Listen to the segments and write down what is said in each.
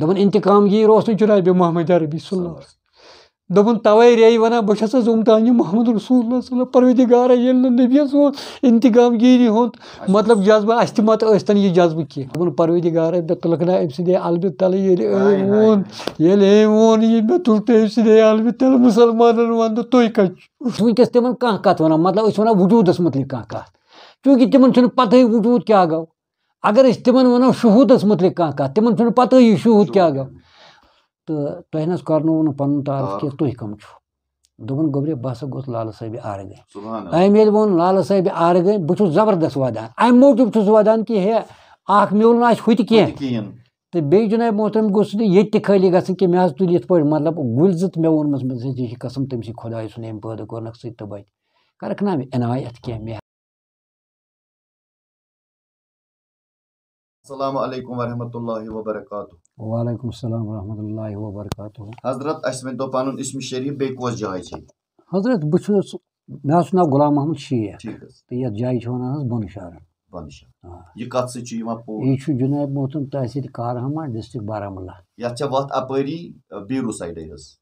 دوپن انتقام گیر اس نہ جناب محمد عربی صلی اللہ علیہ وسلم دوپن توے ریے ونا بس ہم تانی محمد رسول اللہ صلی اللہ پرویدگار یل نبی سو انتقام گیری ہوت مطلب جذبہ اس تہ مت اس یہ جذبہ کی دوپن پرویدگار بے تلکنا ایم سی دے الب تل یل ون یل اون یہ بے تلتے تے ایم دے الب تل مسلمانن وند توئی کچ ون کس تمن کان کات ونا مطلب اس ونا وجودس متعلق کان کات چونکہ تمن چھن پتہ وجود کیا گو اگر اِس ونو شہود متعلق کتن پتہ ہی شہود کیا تو تر پن تارف کتنا تھی کم دن گوبر بہ سا گھس لال صاب آرگہیں امر وال صاحب آرگہیں بس زبردست ودان امہ موجود وے اخ میول بیٚیہِ جِناب محترم یہ خالی مےٚ کہ تُلۍ یِتھ پٲٹھۍ مطلب جی، جی قسم غلزت تہٕ تم کَرَکھ نہ مےٚ عنایت بت مےٚ Assalamu alaikum wa rahmatullahi wa barakatuh. Ve aleyküm selam ve rahmetullahi ve barakatuhu. Hazret Asmet Dopan'ın ismi şerif Beykoz cahı çeyin. Hazret bu söz Nasuna Gulam Mahmut Şiye. Çeyiz. Ya cahı çoğunanız Banu Şahran. Banu Şahran. Yıkatsı çiğma bu. İyi şu Cüneyt Muhtum Tahsili Kahraman Distrik Baramullah. Yatça vaht apayri e, Biru saydayız.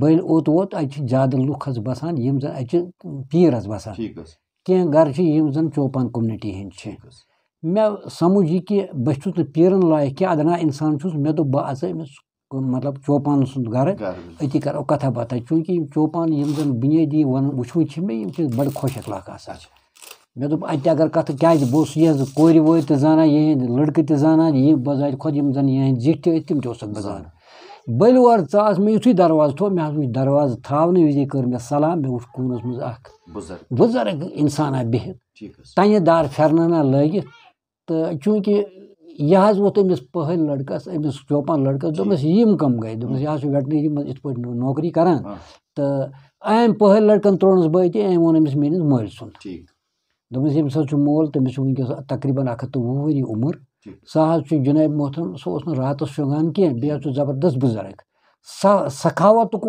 بٔلۍ اوٚت ووت اَتہِ چھِ زیادٕ لُکھ حظ بَسان یِم زَن اَتہِ چھِ پیٖر حظ بَسان کینٛہہ گَرٕ چھِ یِم زَن چوپان کوٚمنِٹی ہِنٛدۍ چھِ مےٚ سَمٕجھ یہِ کہِ بہٕ چھُس نہٕ پیٖرَن لایق کینٛہہ اَدٕ نا اِنسان چھُس مےٚ دوٚپ بہٕ اَژٕ أمِس مطلب چوپان سُنٛد گَرٕ أتی کَرو کَتھا باتھا چوٗنٛکہِ یِم چوپان یِم زَن بُنیٲدی وَنان وٕچھمٕتۍ چھِ مےٚ یِم چھِ بَڑٕ خۄش اخلاق آسان اچھا۔ مےٚ دوٚپ اَتہِ اگر کَتھٕ کیٛازِ جی، بہٕ اوسُس یِہٕنٛز کورِ وورِ تہِ زانان یِہِنٛدۍ لٔڑکہٕ تہِ زانان یہِ بَزاتہِ زاتہِ خۄد یِم زَن یِہٕنٛدۍ زِٹھۍ تہِ ٲسۍ تِم تہِ اوسُکھ بہٕ زانان بٔلۍ وار ژٕ آس مےٚ یُتھُے دروازٕ تھوٚو مےٚ حظ وٕچھ دروازٕ تھاونہٕ وِزے کٔر مےٚ سلام مےٚ وٕچھ کوٗنَس منٛز اَکھ بُزَرٕگ اِنسانا بِہِتھ تَنہِ دار پھٮ۪رنَنا لٲگِتھ تہٕ چوٗنٛکہِ یہِ حظ ووٚتھ أمِس پٔہٕلۍ لٔڑکَس أمِس چوپان لٔڑکَس جی۔ دوٚپمَس یِم کَم گٔے دوٚپمَس یہِ حظ چھُ وٮ۪ٹنٔری منٛز یِتھ پٲٹھۍ نوکری کَران تہٕ أمۍ پٔہٕلۍ لٔڑکَن ترٛونَس بٲے تہِ أمۍ ووٚن أمِس میٛٲنِس مٲلۍ سُنٛد دوٚپمَس ییٚمِس حظ چھُ مول تٔمِس چھُ وٕنۍکٮ۪س تقریٖباً اَکھ ہَتھ تہٕ وُہ ؤری عُمر سر حضرت جنب محرم سات شونگان کھانے بیس زبردست بزرگ سا سخاوتک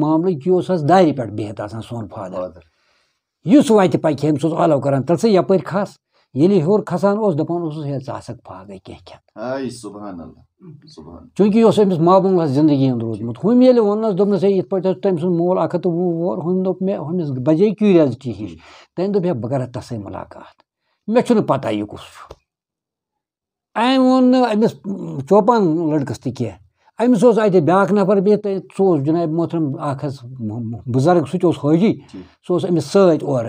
معامل کہ اس دار پہ بہت آنا سادر اس وکو کرپر کھاس ہی ہور کھسا اس دان ثقا کہ چونکہ اس زندگی روزمت ہونس دے تم سول اکت وجے کیزٹی ہن تم دے بہ تسے ملاقات مجھے پتہ یہ کس أمۍ ووٚن نہٕ أمِس چوپان لٔڑکَس تہِ کینٛہہ أمِس اوس اَتہِ بیٛاکھ نَفَر بِہِتھ تہٕ سُہ اوس جِناب محترم اَکھ حظ بُزرٕگ سُہ تہِ اوس حٲجی جی۔ سُہ اوس أمِس سۭتۍ اورٕ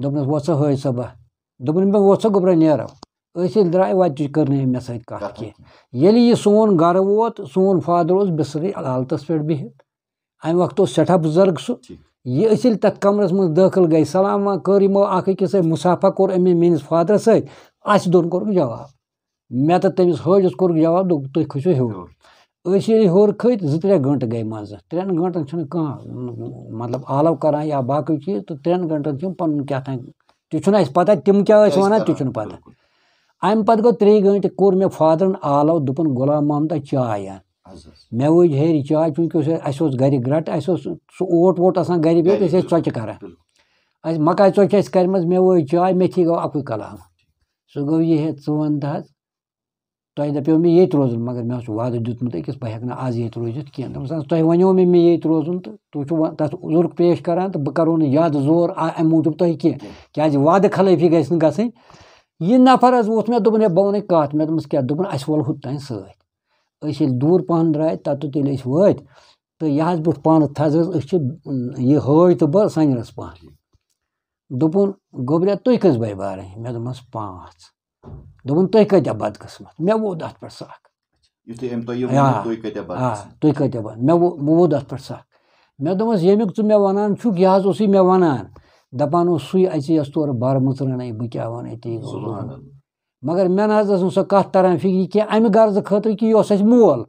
دوٚپنَس وۄتھ سا حٲج صٲبہ دوٚپُن مےٚ وۄتھ سا گوٚبرا نیرو أسۍ ییٚلہِ درٛاے وَتہِ کٔر نہٕ أمۍ مےٚ سۭتۍ کَتھ کینٛہہ ییٚلہِ یہِ سون گَرٕ ووت سون فادَر اوس بِسرٕے عدالتَس پٮ۪ٹھ بِہِتھ اَمہِ وقتہٕ اوس سٮ۪ٹھاہ بُزرٕگ سُہ جی۔ یہِ أسۍ ییٚلہِ تَتھ کَمرَس منٛز دٲخٕل گٔے سَلامہ کٔر یِمو اَکھ أکِس سۭتۍ مُسافہ کوٚر أمۍ میٛٲنِس فادرَس سۭتۍ اَسہِ دوٚن کوٚرُکھ جواب مےٚ تہٕ تٔمِس حٲجِس کوٚرُکھ جواب دوٚپُکھ تُہۍ کھٔسِو ہیوٚر أسۍ ییٚلہِ ہیوٚر کھٔتۍ زٕ ترٛےٚ گٲنٛٹہٕ گٔے منٛزٕ ترٛٮ۪ن گٲنٛٹَن چھُنہٕ کانٛہہ مطلب آلَو کَران یا باقٕے چیٖز تہٕ ترٛٮ۪ن گٲنٛٹَن چھِ یِم پَنُن کیٛاہ تام تہِ چھُنہٕ اَسہِ پَتہ تِم کیٛاہ ٲسۍ وَنان تہِ چھُنہٕ پَتہ اَمہِ پَتہٕ گوٚو ترٛیٚیہِ گٲنٛٹہِ کوٚر مےٚ فادرَن آلَو دوٚپُن غلام محمدہ چاے اَن مےٚ وٕج ہیٚرِ چاے چوٗنٛکہِ اَسہِ اوس گَرِ گرٛٹہٕ اَسہِ اوس سُہ اوٹ ووٹ آسان گَرِ بِہِتھ أسۍ ٲسۍ ژۄچہِ کَران اَسہِ مَکاے ژۄچہِ اَسہِ کَرِمَژٕ مےٚ وٲج چاے مےٚ تھی گوٚو اَکُے کَلام سُہ گوٚو یِہے ژٕ وَن تہٕ حظ تۄہہِ دَپیو مےٚ ییٚتہِ روزُن مگر مےٚ اوس وعدٕ دیُتمُت أکِس بہٕ ہٮ۪کہٕ نہٕ آز ییٚتہِ روٗزِتھ کینٛہہ دوٚپمَس حظ تۄہہِ وَنیو مےٚ مےٚ ییٚتہِ روزُن تہٕ تُہۍ چھُو تَتھ عذر پیش کَران تہٕ بہٕ کَرو نہٕ زیادٕ زور اَمہِ موٗجوٗب تۄہہِ کینٛہہ کیٛازِ وعدٕ خلٲفی گژھِ نہٕ گژھٕنۍ یہِ نَفر حظ ووٚتھ مےٚ دوٚپُن ہے بہٕ وَنَے کَتھ مےٚ دوٚپمَس کیٛاہ دوٚپُن اَسہِ وول ہُتھ تام سۭتۍ أسۍ ییٚلہِ دوٗر پَہَن درٛاے تَتٮ۪تھ ییٚلہِ أسۍ وٲتۍ تہٕ یہِ حظ بیوٗٹھ پانہٕ تھَز حظ أسۍ چھِ یہِ ہٲج تہٕ بہٕ سَنٛجرَس پَہَن دوٚپُن گوٚبریا تُہۍ کٔژ بَے بارٕنۍ مےٚ دوٚپمَس پانٛژھ دوٚپُن تُہۍ کۭتیاہ بدقٕسمت مےٚ ووٚد اَتھ پٮ۪ٹھ سَکھ یِتھُے أمۍ تۄہہِ تُہۍ کۭتیاہ بد مےٚ بہٕ ووٚد اَتھ پٮ۪ٹھ سَکھ مےٚ دوٚپمَس ییٚمیُک ژٕ مےٚ وَنان چھُکھ یہِ حظ اوسُے مےٚ وَنان دَپان اوس سُے اَژِ یَس تورٕ بَرٕ مٕژرانے بہٕ کیٛاہ وَنہٕ أتی مگر مےٚ نہ حظ ٲس نہٕ سۄ کَتھ تَران فِکرِ کینٛہہ اَمہِ غرضہٕ خٲطرٕ کہِ یہِ اوس اَسہِ مول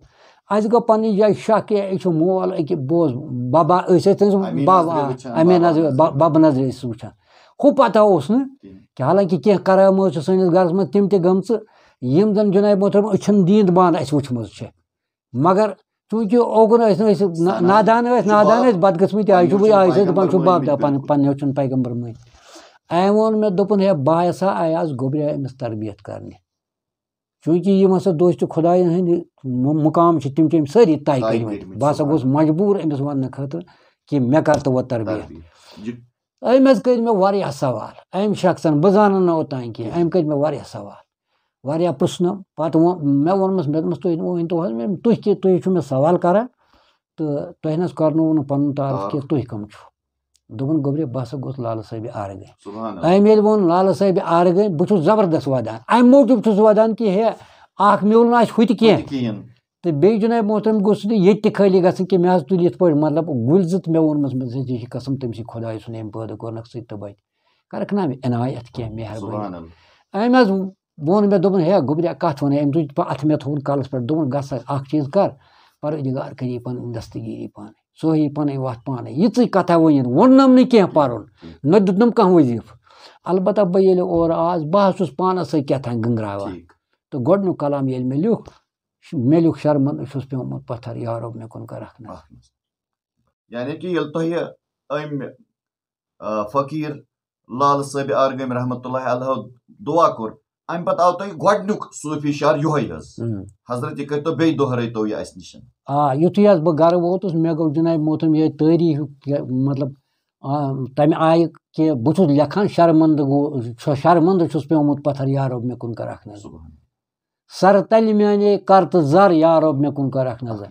اَسہِ گوٚو پَنٕنۍ جایہِ شک کہِ یہِ چھُ مول أکہِ بوز بَبا أسۍ ٲسۍ تٔمِس بَب اَمے نظرِ بَبہٕ نظرِ ٲسۍ وٕچھان ہو پتہس نالانکہ کھانے سنس سرس مم تم زن جنائب اچھن دین اس وجم مگر چونکہ اوکن نادان نادان نادانسم باب دا پہ پوچھنا مہنگا ہے باسا آئے آج گوبر امس تربیت کرنے چونکہ یہ ہا دی خدا ہند مقام تم سی کر بہ سا مجبور امس ون خاطر کہ وہ تربیت حظ واریاہ سوال أمۍ شخصن چھُو مےٚ سوال کیوال تہٕ تۄہہِ نہ حظ وونس نہٕ تھی تعارُف کینٛہہ تُہۍ کٕم چھُو دوٚپُن گوٚبرِ تارف ہسا گوٚژھ لالہٕ صٲبہِ آرٕ گٔے أمۍ ییٚلہِ ووٚن لالہٕ صٲبہِ آرٕ گٔے بہٕ چھُس زبردست اَمہِ موٗجوٗب چھُس وَدان کہِ ہے ہُتہِ کینٛہہ تہٕ بیٚیہِ جِناب محترم مطلب گوٚژھ نہٕ ییٚتہِ تہِ خٲلی گژھٕنۍ کہِ مےٚ حظ تُلۍ یِتھ پٲٹھۍ مطلب گُلۍ زٕ تہٕ مےٚ ووٚنمَس مےٚ ژےٚ چھِ قسم تٔمۍ سٕے خۄدایہِ سُنٛد أمۍ پٲدٕ کوٚرنَکھ سۭتۍ تہٕ بَچہِ کَرَکھ نا عنایت کینٛہہ مہربٲنی أمۍ حظ ووٚن مےٚ دوٚپُن ہے گُبرِیا کَتھ وَنے أمۍ تُج اَتھٕ مےٚ تھووُن کَلَس پٮ۪ٹھ دوٚپُن گژھ سا اَکھ چیٖز کَر پَرودِگار کٔر یہِ پَنٕنۍ دَستگیٖری پانَے سُہ ہیٚیہِ پَنٕنۍ وَتھ پانَے یِژٕے کَتھا ؤنِتھ ووٚننَم نہٕ کینٛہہ پَرُن نہ دیُتنَم کانٛہہ وظیٖفہٕ البتہ بہٕ ییٚلہِ اورٕ آس بہٕ حظ چھُس پانَس سۭتۍ کیٛاہ تھام گٔنٛگراوان تہٕ گۄڈنیُک کَلام ییٚلہِ مےٚ لیوٗکھ مےٚ لیوٗکھ شرمن چھُس پیومُت پتھر یارو مےٚ کُن کرکھ نہٕ یعنی کہِ ییٚلہِ تۄہہِ أمۍ فقیٖر لال صٲبِ آرگٲمۍ رحمت اللہ علیہ دُعا کوٚر اَمہِ پَتہٕ آو تۄہہِ گۄڈٕنیُک صوٗفی شعر یِہوے حظ حضرت یہِ کٔرۍتو بیٚیہِ دۄہ رٔیتو یہِ اَسہِ نِش آ یُتھُے حظ بہٕ گرٕ ووتُس مےٚ گوٚو جِناب موتُم یِہوے تٲریٖخ مطلب تَمہِ آیہِ کہِ بہٕ چھُس لیکھان شرمنٛدٕ گوٚو شرمنٛدٕ چھُس پیومُت پَتھر یارو مےٚ کُن کرکھ نہٕ سر تل میانے کرت زر یا یار مے کن نظر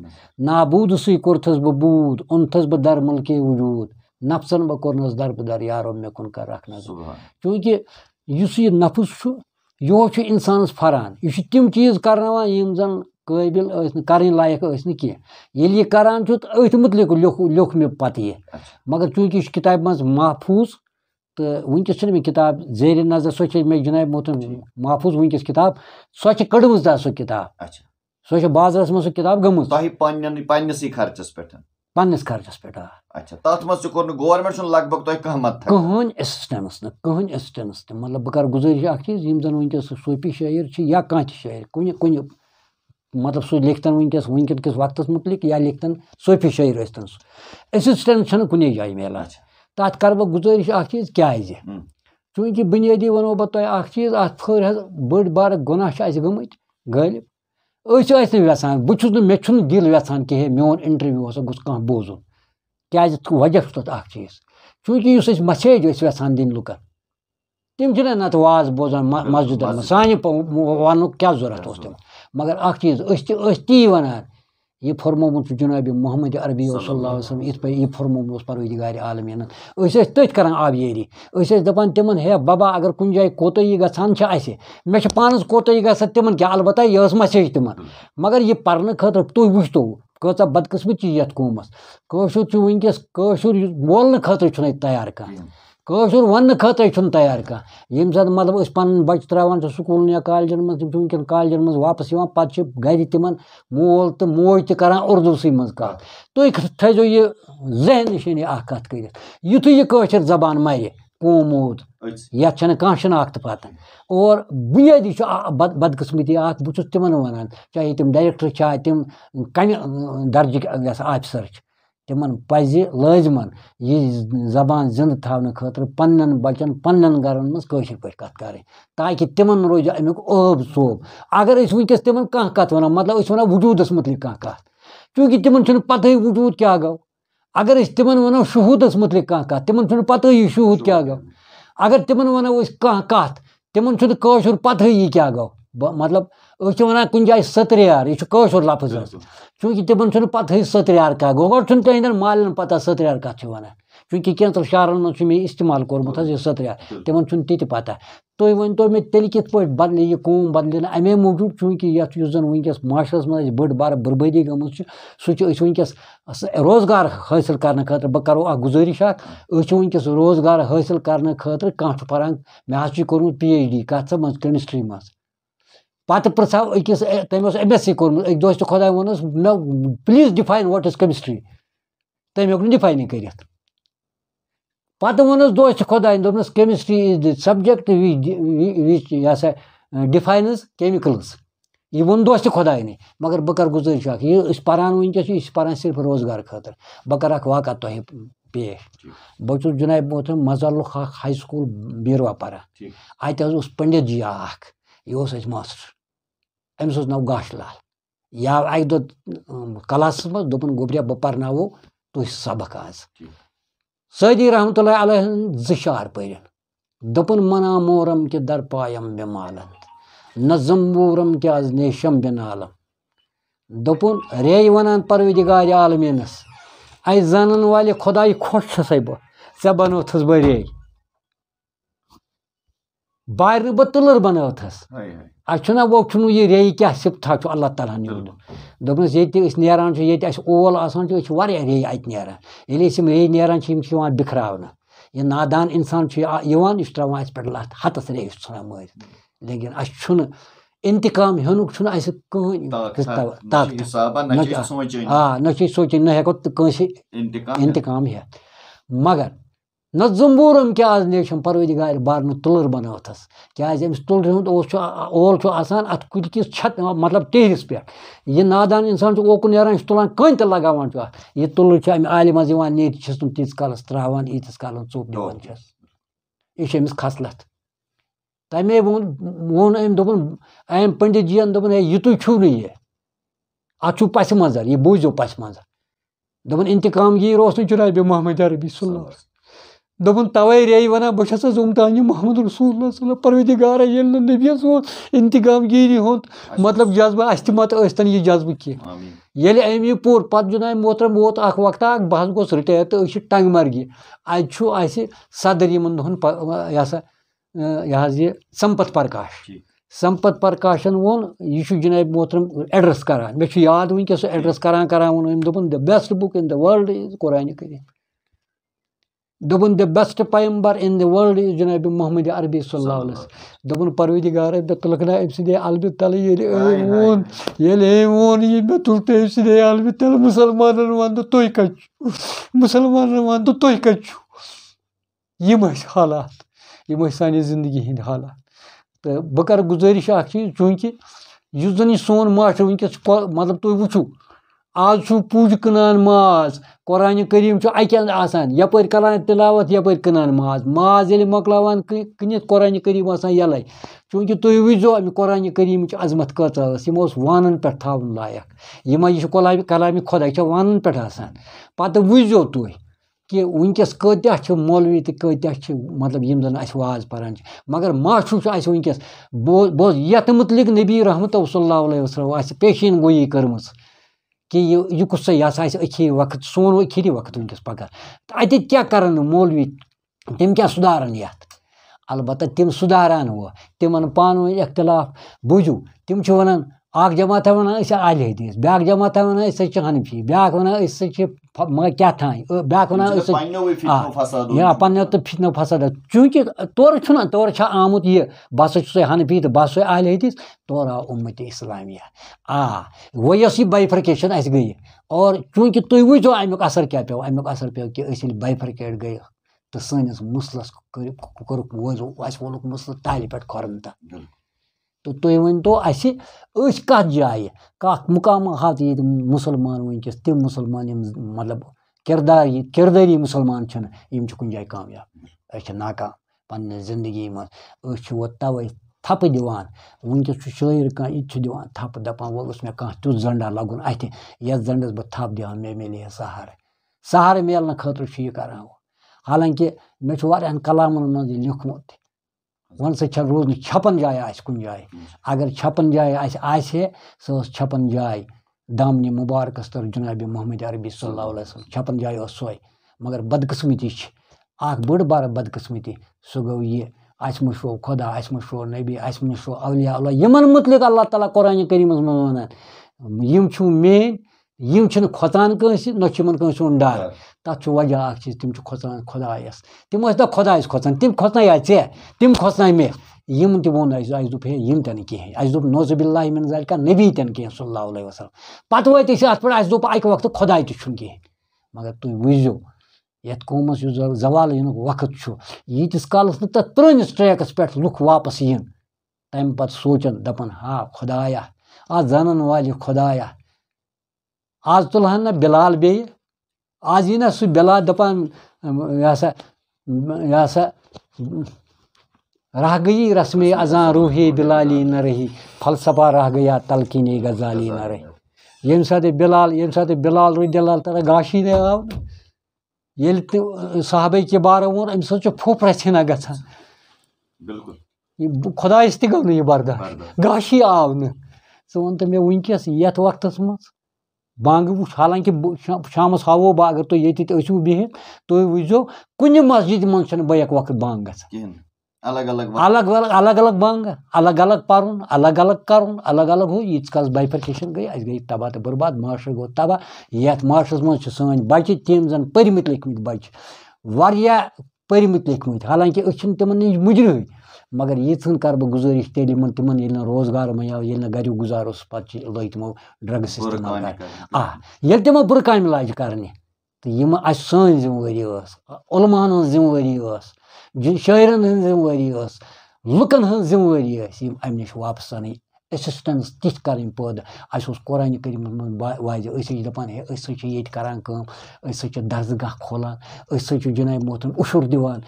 نابود سی کھس بہ بو اون بہ درملکہ وجود نفسن بہ کورنس یا یارو مے کن کر نظر چونکہ اس نفس یہ انسانس فران یہ تم چیز کرنانا یہ زن قابل کرق نیل یہ لوگ میرے پتہ یہ مگر چونکہ کتبہ محفوظ تو ونکس مےٚ کِتاب زیر نظر سوچ مناب محترم جی۔ محفوظ ونکس کتاب کانٛہہ کڑم کٕہٕنۍ بازر ایسسٹینس کٕہٕنۍ ایسسٹینس تہِ مطلب چھِ یا چیز ونکس صوفی کُنہِ کُنہِ مطلب وٕنکیٚس وٕنکیٚن کِس وقت متعلق یا لکھت صوفی شعر ثن سسسٹینس کن جائیں میل اچھا۔ تب کر گزش از چونکہ بنی ونو بہت تک چیز آ پھڑ بار گناہ کے گمت غالب اب یھان بس نکل یھان کھی مون انٹروسا گوس کم بوزن کھجہ تک اخ چیز چونکہ اس مسجان دن لکن تمہ نت بوزان مسجد سانک کیا مگر چیز تے تی ونانا یہ فرمومت جنابی محمد عربی صلی اللہ علیہ وسلم اس پہ یہ فرمومت اس پر ادگار عالمین اسے تتھ کر آبیری اسے دپان تمن ہے بابا اگر کن جائے کوتہ یہ گسان چھ اسے میں چھ پانس کوتہ یہ تمن کہ البتہ یہ مسیج میسج تمن مگر یہ پرنے خطر تو وشتو کچا بدقسمت چھ یت قومس کوشو چھ ونکس کوشو بولنے خطر چھ تیار کر وَننہٕ خٲطرے چھُنہٕ تیار کانٛہہ ییٚمہِ ساتہٕ مطلب أسۍ اس بَچہِ ترٛاوان چھِ سکوٗلَن یا کالجَن کالجَن منٛز منٛز تِم چھِ وٕنکٮ۪ن واپَس یِوان پَتہٕ چھِ گَرِ تِمَن مول تہٕ موج تہِ کَران اُردوسٕے منٛز کَتھ تُہۍ تھٲیزیو یہِ ذہن نِشٲنی اَکھ کَتھ کٔرِتھ یُتھُے یہِ کٲشِر زبان ماری قوم کان شناخت پتہ اَکھ بہٕ چھُس تِمَن وَنان چاہے تم ڈائیکٹر چاہے تم کن درجک چھِ پہ لازمن یہ زبان زند تھے پچن مشر پہ کریں تاکہ تمہن روز امیک غب صوب اگر ونکس تمہن کوب وجوس متعلق پتہ وجود کیا گو اگر تمہ شہوس متعلق کچھ پتہ شہود کیا گو اگر تمہیں کچھ پتہ کیا گو مطلب جایہِ وان یہِ ستریار یہ لفظ چونکہ تمہیں پتہ ستریار کھات گا تہندے مال پتہ ستریار کت کی واقع چونکہ کنسن شہروں میں یہ اسمال کت سار تنت پتہ تنوع کت پہ بدل یہ قوم بدلے امے موجود چونکہ اس ونکس معاشرہ مجھے بڑ بار بربدی گم سوزگار حاصل کرنے خراب بہت کرو گزشا ونکس روزگار حاصل کرنے خاطر حظ چھُ کوٚرمُت پی ایچ ڈی کَتھ سا منٛز کمسٹری مز پتہٕ پرٛژھاو أکِس تٔمۍ اوس ایم ایس سی کوٚرمُت أکۍ دوستہٕ خۄداے ووٚنُس مےٚ please define what is chemistry تٔمۍ ہیوٚک نہٕ ڈِفاینٕے کٔرِتھ پَتہٕ ووٚنُس دوستہٕ خۄدایَن دوٚپنَس chemistry is the subject which یہِ ہَسا ڈِفاینٕز کیٚمِکلٕز یہِ ووٚن دوستہٕ خۄدایَنٕے مگر بہٕ کَرٕ گُزٲرِش اَکھ یہِ أسۍ پَران وٕنکٮ۪س چھِ یہِ چھِ پَران صرف روزگار خٲطرٕ بہٕ کَرٕ اَکھ واقع تۄہہِ پیش بہٕ چھُس جِناب محترم مَزلُک اَکھ ہاے سکوٗل بیٖروا پَران اَتہِ حظ اوس پٔنڈِت جی اَکھ یہِ اوس اَسہِ ماسٹر امس نا گاش لال یا اک دہ کلاس مز دیا بہ پاؤ سبق آز جی۔ سعدی رحمتہ اللہ علیہ زار پن منا مورم کے درپائم بے نہ نظم مورم آز نیشم بن عالم دو ری و پروردار عالمینس اے زن والے خدا خوش چسے بہ ے بنوت بے بارِ بہٕ تٕلٕر بَنٲوتھَس اَسہِ چھُنہ وۄنۍ چھُنہٕ یہِ ریٚیہِ کیٛاہ سِپتھا چھُ اللہ تعالیٰ ہَن نیوٗمُت دوٚپنَس ییٚتہِ أسۍ نیران چھِ ییٚتہِ اَسہِ اول آسان چھِ أسۍ چھِ واریاہ ریٚیہِ اَتہِ نیران ییٚلہِ أسۍ یِم ریٚیہِ نیران چھِ یِم چھِ یِوان بِکھراونہٕ یہِ نادان اِنسان چھُ یِوان یہِ چھُ ترٛاوان اَسہِ پٮ۪ٹھ لَتھ ہَتَس ریٚیہِ چھُ ژھٕنان مٲرِتھ لیکِن اَسہِ چھُنہٕ اِنتِقام ہیٚنُک چھُنہٕ اَسہِ کٕہٕنۍ طاقت آ نہ چھِ أسۍ سونٛچِنۍ نہ ہٮ۪کو کٲنٛسہِ اِنتِقام ہٮ۪تھ مگر نظمبور کیا نیچم پوروگار برن تل بنس کی تلر اول آسان چھت مطلب تیس پی نادان انسان اوکن نا تلانت لگا یہ تلر امہ آل نیچ تیس کالس ترا اتس کالن چوپ دس جی یہ کسلت تمے وو پنڈت جین دے یہ تھی چھو نتھو پس منظر یہ بوجو پس منظر دنتامگیر دن یہِ محمد رسول اللہ صلی اللہ مطلب جذبہ اہست مت یستن یہ جذبہ کیم یہ پو پہ جن محترم ووت اَتہِ چھُ اَسہِ تو ٹنگ دۄہَن یہِ صدر دہن حظ یہ سمپت پرکاش سمپت پرکاشن وون یہ جِناب محترم اڈرس ووٚن أمۍ ونکس the best book in the world is Quran کر दोपन द बेस्ट पैम्बर इन द वर्ल्ड इज जनाब मोहम्मद अरबी सल्लल्लाहु अलैहि वसल्लम दोपन परवदिगार बे तुलकना अम सद अलबि तल ये वोन ये वोन ये बे तुलते अम सद अलबि तल मुसलमान वन तु कत मुसलमान वन तु कत यम हालात यम सानी जिंदगी हंद हालात तो बह कर गुजारिश अ चीज चूंकि इस जन यह सोन माश वस मतलब तुम वो آز چھُ پُج کٕنان ماز قۄرانہِ کٔریٖم چھُ اَکہِ اَنٛدٕ آسان یَپٲرۍ کَران تِلاوَت یَپٲرۍ کٕنان ماز ماز ییٚلہِ یعنی مۄکلاوان کٕنِتھ قۄرانہِ کٔریٖم آسان یَلَے چوٗنٛکہِ تُہۍ وٕچھزیو اَمہِ قۄرانہِ کٔریٖمٕچ عظمت کۭژاہ ٲس یِمو اوس وانَن پٮ۪ٹھ تھاوُن لایق یِمَے یہِ چھُ کۄلامہِ کَلامہِ خۄدا یہِ چھےٚ وانَن پٮ۪ٹھ آسان پَتہٕ وٕچھزیو تُہۍ کہِ وٕنکیٚس کۭتیٛاہ چھِ مولوی تہٕ کۭتیٛاہ چھِ مطلب یِم زَن اَسہِ واز پَران چھِ مگر ماشوٗ چھُ اَسہِ وٕنکیٚس بوز بوز یَتھ مُتعلِق نبی رحمتہ صلی اللہ علیہ وسلم اَسہِ پیشیٖن گویی کٔرمٕژ کہ یہ ہسا یہ أکھی وقت سون وہی وقت وٕنکیٚس تہٕ ونکس پکانے کیا مولوی تِم کیاہ سُدارَن یَتھ البتہ تِم تم سدھار وہ تمہ پان اختلاف بوجو تماق جماعت تا ویسے الحیث بیاا جماعت و حنفی بیاا چھِ مگر کیا تھان بیاکھ ونان پنو تو فتنو فساد چونکہ تور تور آمت یہ بہ سا چھسے حنفی تو بہ سا اہل حدیث تور آو امت اسلامیہ آ وہ یس یہ بائفرکیشن اس گئی اور چونکہ تھی وچو امیک اثر کیا پیو امیک اثر پیو کہ اس بائفرکیٹ گئی تو سنس مسلس کورک وزو اس ووک مسلہ تالہ پہ کھورن تک تو اَسہِ تنوس کت جائیں کت مقام ییٚتہِ مُسلمان وٕنۍکٮ۪س تِم مُسلمان یِم مطلب کِردار کِردٲری مُسلمان چھِنہٕ یِم چھِ کُنہِ جایہِ کامیاب أسۍ چھِ ناکام پنٛنہِ زندگی منٛز أسۍ چھِ وۄنۍ وۄنۍ تَوَے دِوان دِوان وٕنۍکٮ۪س چھُ چھُ شٲعر کانٛہہ یہِ تہِ دَپان مزے وو تپہ دنکس شاعر کچھ دپہ دے کم تیس زنڈا لگن اتہ یا سہارٕ بہت تپ دے ملے سہارے سہارا ملنے خاطر یہ حالانکہ میرے والن کلامن مزل لوکمت ون روز چھپن آس کن جائے اگر چھپن جائے اس چھپن جائے دامنہ مبارکس تر جنابی محمد عربی صلی اللہ علیہ وسلم چھپن جائے اس سوئے مگر بدقسمتی بڑ بار بدقسمتی سہ اس مش خدا مش نبی اس مش اولیاء اللہ یمن متعلق اللہ تعالیٰ قرآن چھو مین یم چھ ہم کانس ڈر ڈایا چھ وجہ اخ چیز تم کھچان خدا تم خداس کھانا تم تم یم کھتنیا میں تنظیم تک کہ نوزب اللہ ذائقہ نبی تین صلی اللہ علیہ وسلم پہ واسٹ وقت خدا تجوہن مگر تم بوت قومس زوال وقت یتس کالس نت پرس ٹریکس پہ لوگ واپس ان تمہیں پہ سوچا دپان ہا خدایا آ زن وال خدا آز تُلہن نہ بِلال بیٚیہِ آز یی نہ سُہ بِلال دَپان یہِ ہسا یہِ ہسا رہ گٔیی رسمے اَزان روحے بِلالی نہ رہی فلسفہ رہ گٔیا تلکِنے غزالی نہ رہی ییٚمہِ ساتہٕ بِلال ییٚمہِ ساتہٕ بِلال روٗد دِلال تَتھ گاشی نے آو نہٕ ییٚلہِ تہِ صحبے کِبارو ووٚن أمِس حظ چھُ پھوٚپھ رَژھِ نہ گژھان خۄدایَس تہِ گوٚو نہٕ یہِ برداش گاشی آو نہٕ ژٕ وَن تہٕ مےٚ وٕنکیٚس یَتھ وقتَس منٛز بانگہ بانگ حالانکہ شامس ہاؤ بہ اگر تھی یسو بہت تھی ویسے کن مسجد منسل بیک وقت بانگ گی الگ الگ بانگ الگ الگ پلگ الگ الگ الگ الگ ہو یال بائیفر سیشن گئی اہس گئی تباہ برباد معاشرے گو تباہ یہ معاشرہ مچہ تم پیمیا پیم حالانکہ اچھے تمہن نش مجرہی مگر یژھن کر گزش تیل تمہیں روزگار منا گری گزار سمو ڈرگس استعمال آپ برکام لاج کرنے تو سن ذمہ واری علم ذمہ واری شاعر ہن ذمہ واری لکن ہم واری اش واپس ان ایٚسِسٹَنٕس تِتھ کَرٕنۍ پٲدٕ اَسہِ اوس قۄرانہِ واضح أسۍ أسۍ ٲسۍ دَپان ہے اس چھِ ییٚتہِ کَران کٲم أسۍ اسی چھِ درزگاہ کھولان أسۍ أسۍ چھِ اُشُر دِوان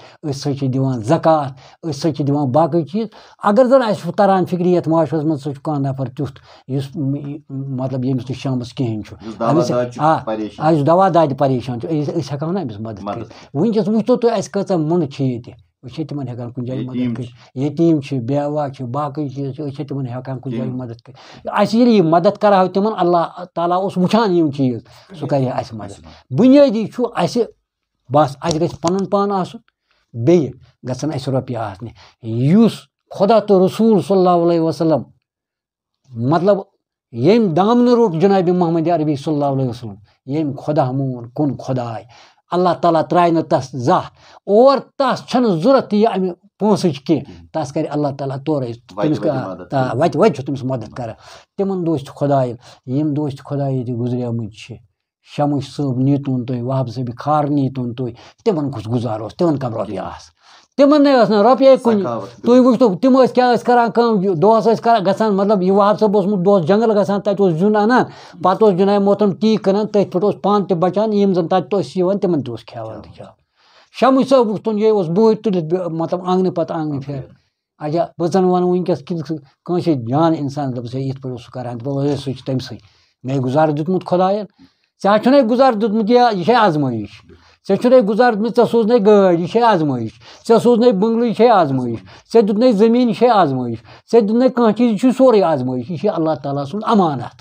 چھِ دِوان زکات أسۍ دکات چھِ دِوان باقٕے چیٖز اگر زَن اَسہِ تَران فِکرِ یَتھ معاشرَس منٛز فکری چھُ کانٛہہ مسئلہ تیُتھ یُس مطلب ییٚمِس نہٕ شامَس کِہیٖنۍ یمس آ شام کھینچا دادِ پریشان چھُ أسۍ نہ أمِس کٔرِتھ وٕنۍکٮ۪س وٕچھتو تُہۍ اَسہِ کۭژاہ امس چھِ ییٚتہِ أسۍ تِمن ہٮ۪کان کُنہِ جایہِ مدد کٔرِتھ یتیٖم چھِ چھِ بیوا باقٕے چیٖز چھِ أسۍ چھِ تِمن ہٮ۪کان کُنہِ جایہِ مدد کٔرِتھ اَسہِ ییٚلہِ یہِ مدد کرہو تِمن اللہ تعالیٰ اوس وٕچھان یِم چیٖز سُہ کرِ ہا اَسہِ مدد بُنیٲدی چھُ بنی بس گژھِ پن پان آسُن بیٚیہِ گژھن اَسہِ رۄپیہِ آسنہِ یُس خۄدا تہٕ رسول صلی اللہ علیہ وسلم مطلب ییٚمۍ دامنہٕ روٚٹ جن محمد عربی صلی اللہ علیہ وسلم ییٚمۍ خۄدا مون کُن خۄداے اللہ تعالیٰ ترائے نہ تس اور تس کی ضرورت یہ امہ پونس کی تس کر و تم مدد کار تم دن گزری شمش صب نیتن تی و صبی خار نیتون تھی تمہ گزارو تم کم رواس تمہیں کن تھی وو تم یا دہس گا مطلب یہ وہر صبح دہس جنگل گانا تک زین انان پہ جنائ محترم تی کر تھی اس پان تچان تم تیار شمد صبح وقت یہ اس بڑے تل مطلب آنگنہ پتہ آنگن پھر اچھا بہت زن ویسے جان انسان دس پہ سکس تم سی گزار دیں گزار دیا آزمائش ژےٚ چھُ نَے گُزارمٕژ ژےٚ سوٗزنَے گٲڑۍ یہِ چھے آزمٲیش ژےٚ سوٗزنَے بٔنٛگلہٕ یہِ چھے آزمٲیش ژےٚ دیُتنَے زٔمیٖن یہِ چھے آزمٲیش ژےٚ دیُتنَے کانٛہہ چیٖز یہِ چھُے سورُے آزمٲیش یہِ چھِ اللہ تعالیٰ سُنٛد امانت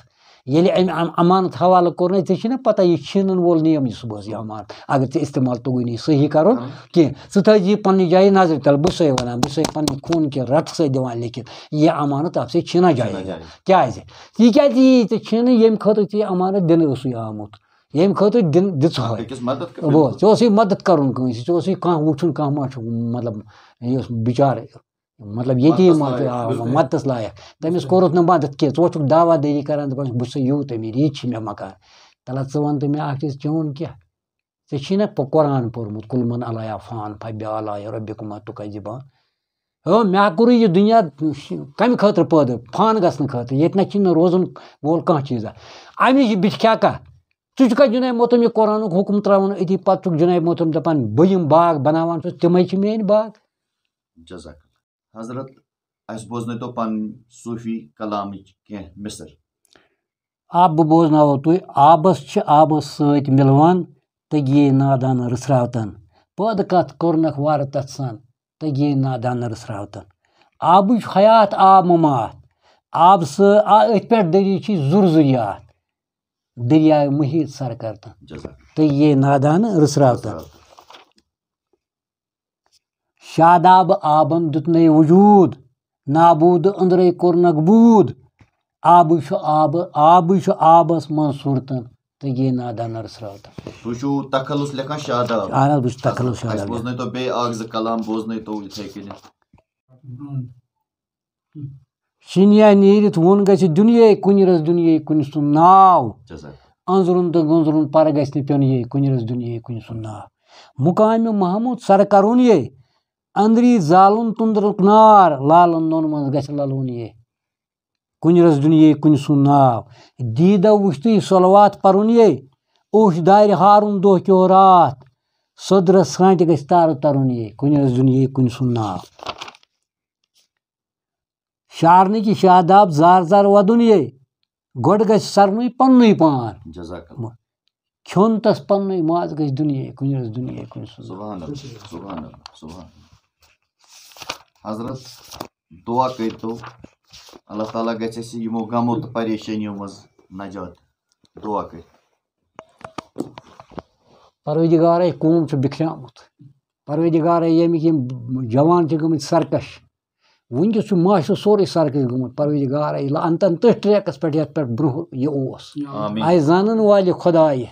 ییٚلہِ امہِ امانت حوالہٕ کوٚرنَے ژےٚ چھِنہ پَتہ یہِ چھِنَن وول نِیَم یہِ صُبحَس یہِ امانت اگر ژٕ استعمال تُگٕے نہٕ یہِ صحیح کَرُن کینٛہہ ژٕ تھٲیزِ یہِ پنٛنہِ جایہِ نظرِ تَل بہٕ چھُسَے وَنان بہٕ چھُسَے پنٛنہِ خوٗن کہِ رَٹہٕ سۭتۍ دِوان لیکھِتھ یہِ امانت آپ سے چھِنا جایے کیٛازِ یہِ کیٛازِ یی ژےٚ چھِنہٕ ییٚمہِ خٲطرٕ ژےٚ یہِ امانت دِنہٕ اوسُے آمُت یم خاص ہود کر مطلب یہ بچار مطلب یتی مدس لائق تمس کتنا مدد کھواد دری کر دیر یہ مکار تلہ ثن تو مختلف ے قرآن پورمت کلمن علیہ فان فانیا رب ذبہ ہوا کور دیا کم خطر پان گھنہیں روزن وول کھا امی بیک ژٕ چھُکھا جُنید محترم یہِ قۄرانُک حُکُم ترٛاوان أتی پَتہٕ چھُکھ جُنید محترم دَپان بہٕ یِم باغ بَناوان چھُس تِمَے چھِ میٲنۍ باغ جزاک حضرت اَسہِ بوزنٲیتو پَنٕنۍ صوٗفی کلامٕچ کینٛہہ مِصر آ بہٕ بوزناوو تُہۍ آبَس چھِ آبَس سۭتۍ مِلوان تگیے نادان رٕژراوتَن پٲدٕ کَتھ کوٚرنَکھ وارٕ تَتھ سان تگیے نادان رٕژراوتَن آبٕچ حیات آب مُمات آب سۭتۍ أتھۍ پٮ۪ٹھ دٔری چھِ زُر زُریات दरिया में ही सर करता तो ये नादान रसरावता शादाब आबन दुतने वजूद नाबूद अंदर कोर नकबूद आब शो आब आब शो आबस मंसूरतन तो ये नादान रसरावता तुझे तखलुस लेखा शादाब आना बुझ तखलुस शादाब बोझने तो बे आग कलाम बोझने तो इथे के Şinya nirit vun gaysi dünyayı kunyiraz dünyayı kunisun nav. Anzurun da gonzurun para gaysini piyoniyi kunyiraz dünyayı kunisun nav. Mukami Mahmud sarkarun yey. Andri zalun tundruk nar. Lalun nonmaz gaysi lalun yey. Kunyiraz dünyayı kunisun nav. Dida uçtu salavat parun yey. Uş dair harun dohki orat. Sodra santi gaysi taru tarun ye. Kunyiraz dünyayı kunisun nav. شارنہ کی شاداب زار زار ودن یہ گوڑ گش سرنوی پننوی پان کھون تس پننوی ماز گش دنیا ہے کنی رس دنیا حضرت دعا کہی تو اللہ تعالیٰ گا چیسی یمو غمو تو پریشنی ومز نجات دعا کہی پرویدگار ہے کون چو بکھنا موت پرویدگار جوان یہ میکیم سرکش ونکیس چھ ماشہ سوری سرکس گومت پروردگار ایلا انتن تہ ٹریکس پٹ یت پٹ برو یہ اوس آمین ای زانن والے خدای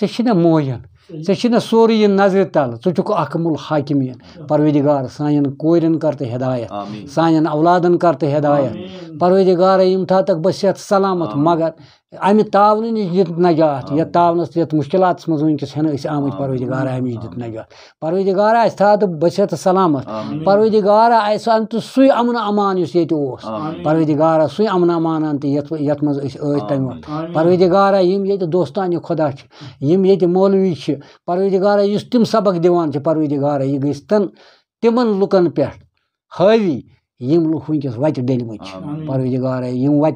سے چھنا موین سے چھنا سوری یہ نظر تل سو چھ اک مول حاکم پروردگار کر کوئرن کرتے ہدایت سائن اولادن کرتے ہدایت پروردگار یم تھا تک بسیت سلامت مگر امہ تا نش دجات یتنس یو مشکلات من ویسے آمت پرودگارہ اش دجات پرودگارہ تھا تو بصیت سلامات پروگارہ آن تو سمن امان اس پوردارہ سو امن امان تو منس پورگارہ دوستان خدا کے مولوی کے پروگارہ اس تم سبق دان پہ یہ گا تم لکن پاوی یم لنکس ولم پورگارہ ول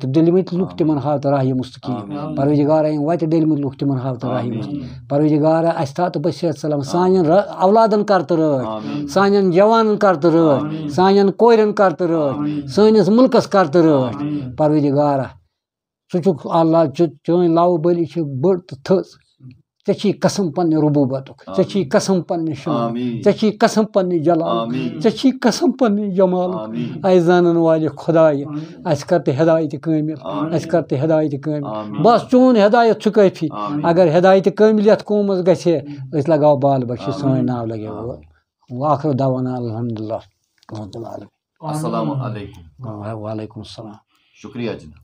تم ہاؤ تو راہمس تو کھی پارہ ولم لا تو راہمت پور دارہ اھا تو بسیہ سلام سان اولادن کر تو راچ سان جان کر کر تو راچ سان کورن کر راچ ساس ملکس کراچ پور دارہ ثق اللہ چن لو بلی بڑ تو تھز ٹھے چھی قسم پنہ ربوبت چھی قسم پنہ چھی قسم پنہ جلال چھی قسم پنہ جمال اے زانن والے خداہ اس کر ہدایتہ کم اس کر ہدایتہ کامہ بس چون ہدایت سے قفی اگر ہدایتہ قامل قوم گے اس لگاؤ بال بشی سین ناو لگے وہ آخر و دونوں الحمد للہ السلام علیکم وعلیکم السلام